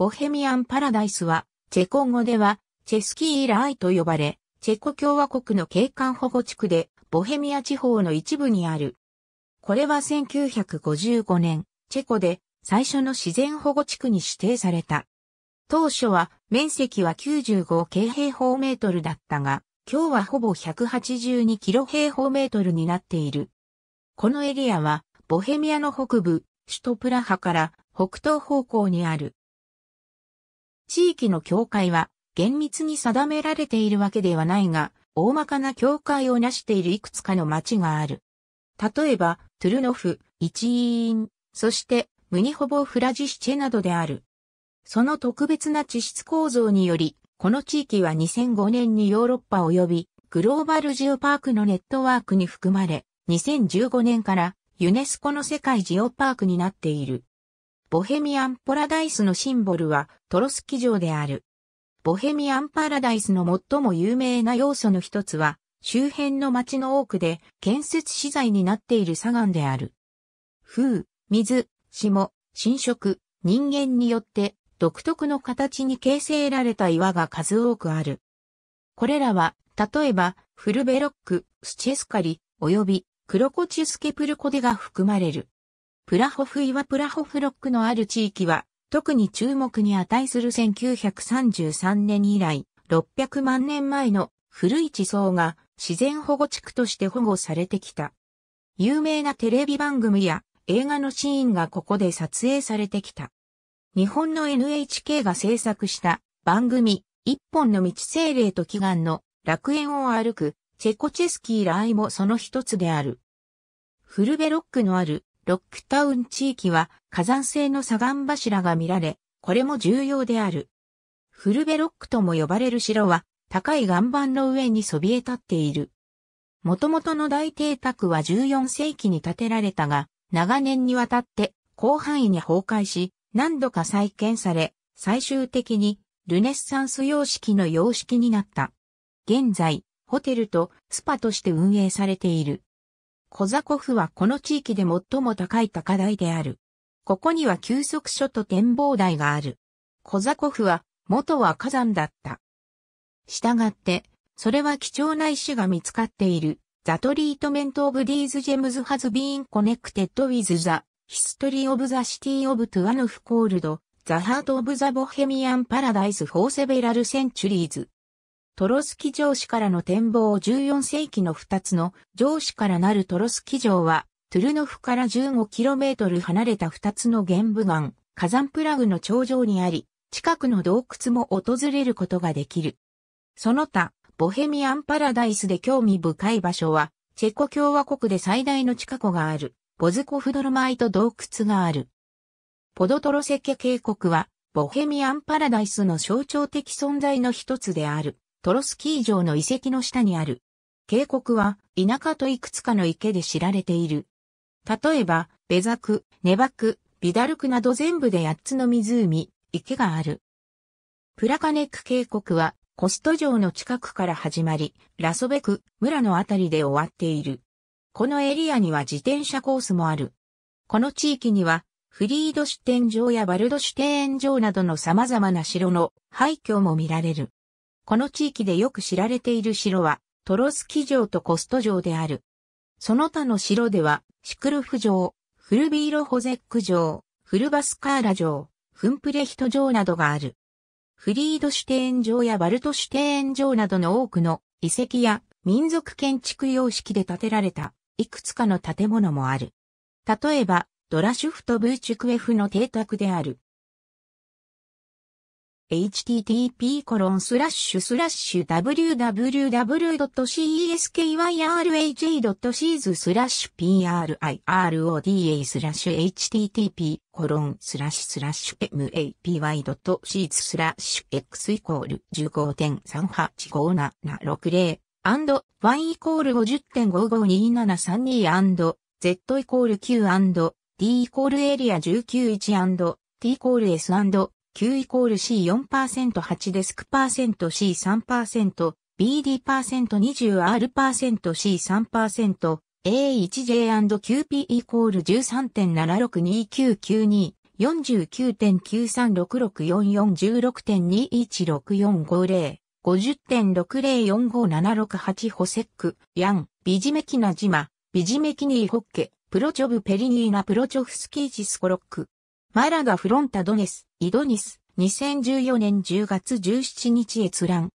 ボヘミアン・パラダイスは、チェコ語では、チェスキーライと呼ばれ、チェコ共和国の景観保護地区で、ボヘミア地方の一部にある。これは1955年、チェコで最初の自然保護地区に指定された。当初は面積は95京平方メートルだったが、今日はほぼ182キロ平方メートルになっている。このエリアはボヘミアの北部、首都プラハから北東方向にある地域の境界は厳密に定められているわけではないが、大まかな境界を成しているいくつかの町がある。例えば、トゥルノフ、一員、そしてムニホボフラジシチェなどである。その特別な地質構造により、この地域は2005年にヨーロッパ及びグローバルジオパークのネットワークに含まれ、2015年からユネスコの世界ジオパークになっている。ボヘミアン・パラダイスのシンボルはトロスキ城である。ボヘミアン・パラダイスの最も有名な要素の一つは、周辺の町の多くで建設資材になっている砂岩である。風、水、霜、侵食、人間によって独特の形に形成られた岩が数多くある。これらは、例えば、フルベロック、スチェスカリ、およびクロコチュスケプルコデが含まれる。プラホフ岩プラホフロックのある地域は、特に注目に値する1933年以来、600万年前の古い地層が自然保護地区として保護されてきた。有名なテレビ番組や映画のシーンがここで撮影されてきた。日本の NHK が制作した番組、一本の道精霊と祈願の楽園を歩くチェコチェスキーライもその一つである。フルベロックのあるロックタウン地域は火山性の砂岩柱が見られ、これも重要である。フルベロックとも呼ばれる城は高い岩盤の上にそびえ立っている。元々の大邸宅は14世紀に建てられたが、長年にわたって広範囲に崩壊し、何度か再建され、最終的にルネッサンス様式の様式になった。現在、ホテルとスパとして運営されている。コザコフはこの地域で最も高い高台である。ここには休息所と展望台がある。コザコフは元は火山だった。したがって、それは貴重な石が見つかっている。ザトリートメントオブディーズジェムズハズビーンコネクテッドウィズザヒストリーオブザシティオブトゥアヌフコールドザハートオブザボヘミアンパラダイスフォーセベラルセンチュリーズトロスキ城市からの展望14世紀の2つの城市からなるトロスキ城は、トゥルノフから 15km 離れた2つの玄武岩、火山プラグの頂上にあり、近くの洞窟も訪れることができる。その他、ボヘミアンパラダイスで興味深い場所は、チェコ共和国で最大の地下湖がある、ボズコフドロマイト洞窟がある。ポドトロセケ渓谷は、ボヘミアンパラダイスの象徴的存在の一つである。トロスキー城の遺跡の下にある。渓谷は田舎といくつかの池で知られている。例えば、ベザク、ネバク、ビダルクなど全部で8つの湖、池がある。プラカネック渓谷はコスト城の近くから始まり、ラソベク、村のあたりで終わっている。このエリアには自転車コースもある。この地域には、フリードシュテン城やバルドシュテーン城などの様々な城の廃墟も見られる。この地域でよく知られている城は、トロスキ城とコスト城である。その他の城では、シクルフ城、フルビーロホゼック城、フルバスカーラ城、フンプレヒト城などがある。フリードシュテーン城やバルトシュテーン城などの多くの遺跡や民族建築様式で建てられたいくつかの建物もある。例えば、ドラシュフとブーチュクエフの邸宅である。http://www.ceskyraj.seas スラッシュ priroda スラッシュ http コロンスラッシュスラッシュ mapy.seas スラッシュ x イコール15.385760 and y イコール50.552732 z イコール q and t イコールエリア191 and t イコール s and Q イコール C4%、8デスク %C3%、BD%20R%C3%、A1J&QP イコール13.762992。49.93664416.216450 50.604576ホセック、ヤン、ビジメキナジマ、ビジメキニーホッケ、プロチョブペリニーナプロチョフスキージスコロック。マラガフロンタドネス、イドニス、2014年10月17日閲覧。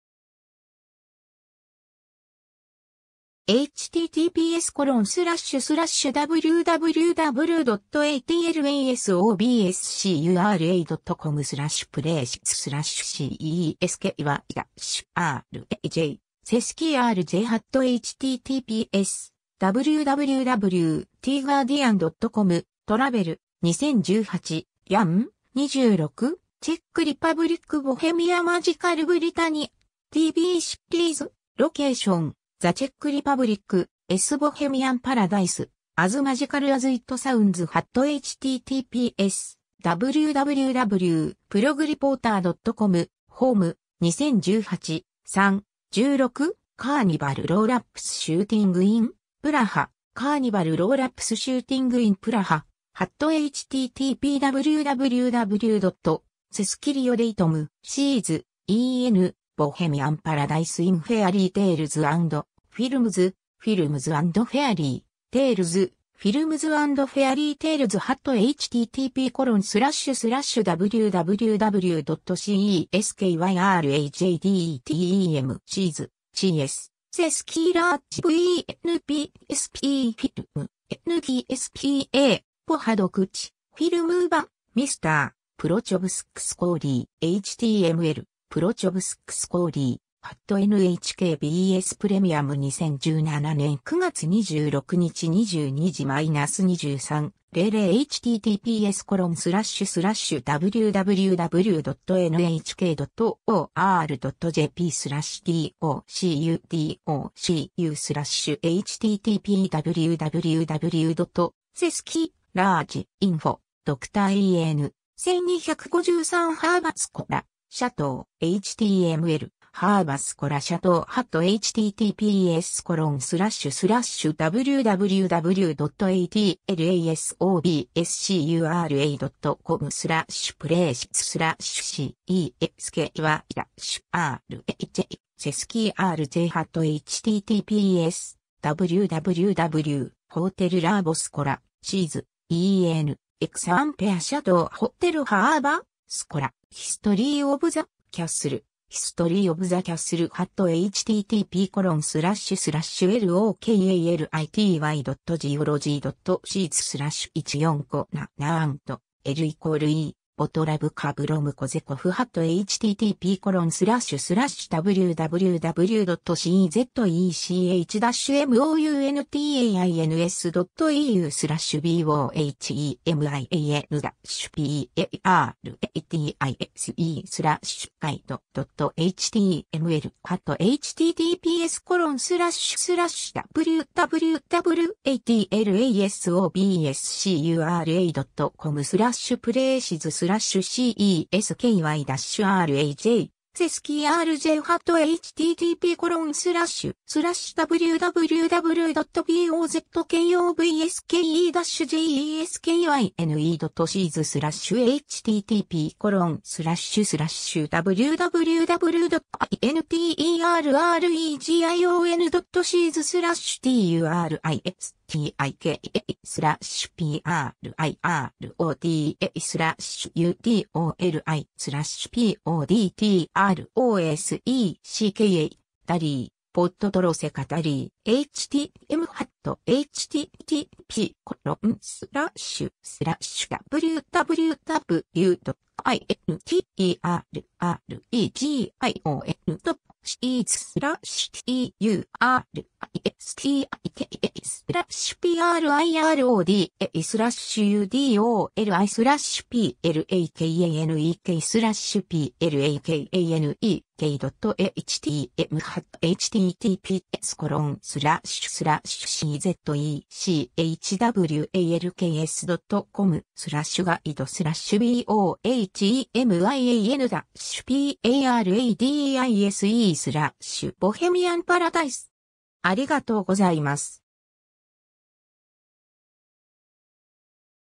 https コロンスラッシュスラッシュ www.atlasobscura.com スラッシュプレイシスラッシュ cesky はダ raj セスキ rj ハット https www.tguardian.com トラベル2018、ヤン、26、チェックリパブリックボヘミアマジカルブリタニ、TV シリーズ、ロケーション、ザチェックリパブリック、エスボヘミアンパラダイス、アズマジカルアズイットサウンズハット https、www、プログリポーター .com、ホーム、2018、3、16、カーニバルローラップスシューティングイン、プラハ、カーニバルローラップスシューティングインプラハ、ハット http://www. セスキリオ・デイトム、シーズ、EN、ボヘミアン・パラダイス・イン・フェアリー・テールズ・フィルムズ、フィルムズ・フェアリー、テールズ、フィルムズ・フェアリー・テールズ・ハット http コロンスラッシュスラッシュ www.ceskyrajdtem シーズ、CS、セスキーラージ VNPSP フィルム、NPSPA ポハドクチ、フィルムーバ、ミスター、プロチョブスックスコーリー、HTML、プロチョブスックスコーリー、ハット NHKBS プレミアム2017年9月26日22時マイナス23、00https コロンスラッシュスラッシュ www.nhk.or.jp スラッシュ docudocu スラッシュ http www. セスキーラージ、インフォ、ドクター EN、1253ハーバスコラ、シャトー、HTML、ハーバスコラシャトーハット https コロンスラッシュスラッシュ www.atlasobscura.com スラッシュプレイシススラッシュ cesk はラッシュ rh セスキー rj ハット https www ホーテルラーボスコラシーズ EN、エクサンペアシャドウホテルハーバー、スコラ、ヒストリーオブザ、キャッスル、ヒストリーオブザキャッスルハット http コロンスラッシュスラッシュ lokality.geology.seeds スラッシュ14コナナーンと L イコール E ボトラブカブロムコゼコフハット http コロンスラッシュスラッシュ www.czech-mountainsins.eu スラッシュ bohemian-per-atis スラッシュガイド .html ハット https コロンスラッシュスラッシュ www.atlasobscura.com スラッシュプレイシズススラッシュ CESKY-RAJ、セスキー RJ ハット http コロンスラッシュ、スラッシュ w w w b o z k o v s k e j e s k y n e s e a s スラッシュ http コロンスラッシュスラッシュ www.interregion.seas スラッシュ turis k i k A スラッシュ p r i r o d a スラッシュ utoli スラッシュ podtrosecka ダリーポッドトロセカダリー、htm ハット、http コロンスラッシュスラッシュ www.interregio.c スラッシュ t u r i s t i k e スラッシュ p r i r o d a スラッシュ u d o l i スラッシュ p l a k a n e k スラッシュ p l a k a n e k ドット a h t m h h t t p s コロンスラッシュスラッシュ c z e c h w a l k s ドットコムスラッシュガイドスラッシュ b o h e m i a n ダッシュ p a r a d i s e スラッシュボヘミアンパラダイスありがとうございます。